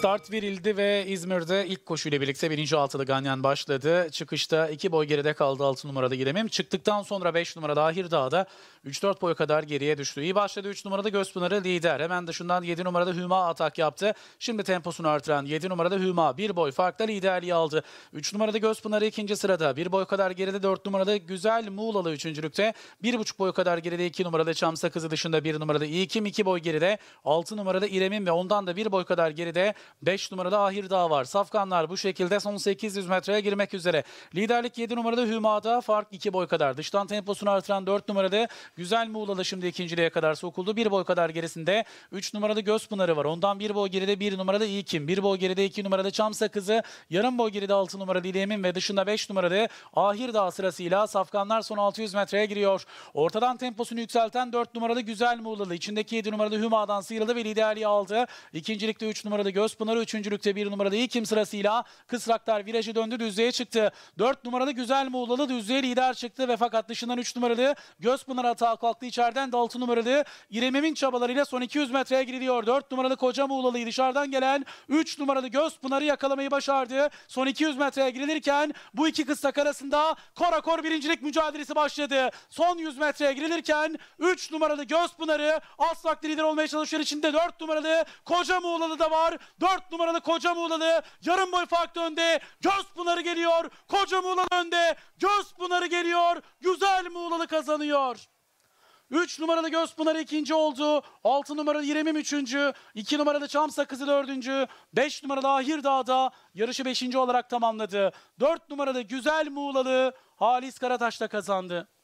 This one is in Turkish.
Start verildi ve İzmir'de ilk koşuyla birlikte birinci altılı Ganyan başladı. Çıkışta iki boy geride kaldı altı numarada Giremim. Çıktıktan sonra beş numarada Ahir Dağ'da 3-4 boy kadar geriye düştü. İyi başladı 3 numarada Gözpınar'ı lider. Hemen dışından 7 numarada Hüma atak yaptı. Şimdi temposunu artıran 7 numarada Hüma bir boy farkla liderliği aldı. 3 numarada Gözpınar'ı ikinci sırada. Bir boy kadar geride 4 numarada Güzel Muğlalı üçüncülükte. buçuk boy kadar geride 2 numarada Çamsa Kızı dışında 1 numarada İyi Kim 2 boy geride. 6 numarada İrem'in ve ondan da bir boy kadar geride 5 numarada Ahir Dağ var. Safkanlar bu şekilde son 800 metreye girmek üzere. Liderlik 7 numarada Hüma'da fark 2 boy kadar. Dıştan temposunu artıran 4 numarada Güzel Muğla'da şimdi ikinciliğe kadar sokuldu. 1 boy kadar gerisinde 3 numarada Gözpınarı var. Ondan 1 boy geride 1 numarada İlkin. 1 boy geride 2 numarada Çam Sakızı. Yarım boy geride 6 numarada İlemin ve dışında 5 numarada Ahir Dağ sırasıyla Safkanlar son 600 metreye giriyor. Ortadan temposunu yükselten 4 numarada Güzel Muğla'lı. içindeki 7 numarada Hüma'dan sıyrıldı ve liderliği aldı. İkincilikte 3 numarada Gözpınarı Pınarı üçüncülükte bir numarada kim sırasıyla Kısraklar virajı döndü düzlüğe çıktı. Dört numaralı Güzel Muğlalı düzlüğe lider çıktı ve fakat dışından üç numaralı Gözpınar hata kalktı. içeriden de altı numaralı İremim'in çabalarıyla son 200 metreye giriliyor. Dört numaralı Koca Muğlalı'yı dışarıdan gelen üç numaralı Gözpınar'ı yakalamayı başardı. Son 200 metreye girilirken bu iki kısrak arasında korakor birincilik mücadelesi başladı. Son 100 metreye girilirken 3 numaralı Gözpınar'ı Aslak lider olmaya çalışıyor. içinde 4 numaralı Koca Muğlalı da var. 4 numaralı Koca Muğlalı yarım boy farklı önde. göz pınarı geliyor. Koca Muğlalı önde. pınarı geliyor. Güzel Muğlalı kazanıyor. 3 numaralı göz pınarı ikinci oldu. 6 numaralı İremim üçüncü. 2 numaralı Çam Sakızı dördüncü. 5 numaralı Ahir Dağ'da yarışı beşinci olarak tamamladı. 4 numaralı Güzel Muğlalı Halis Karataş da kazandı.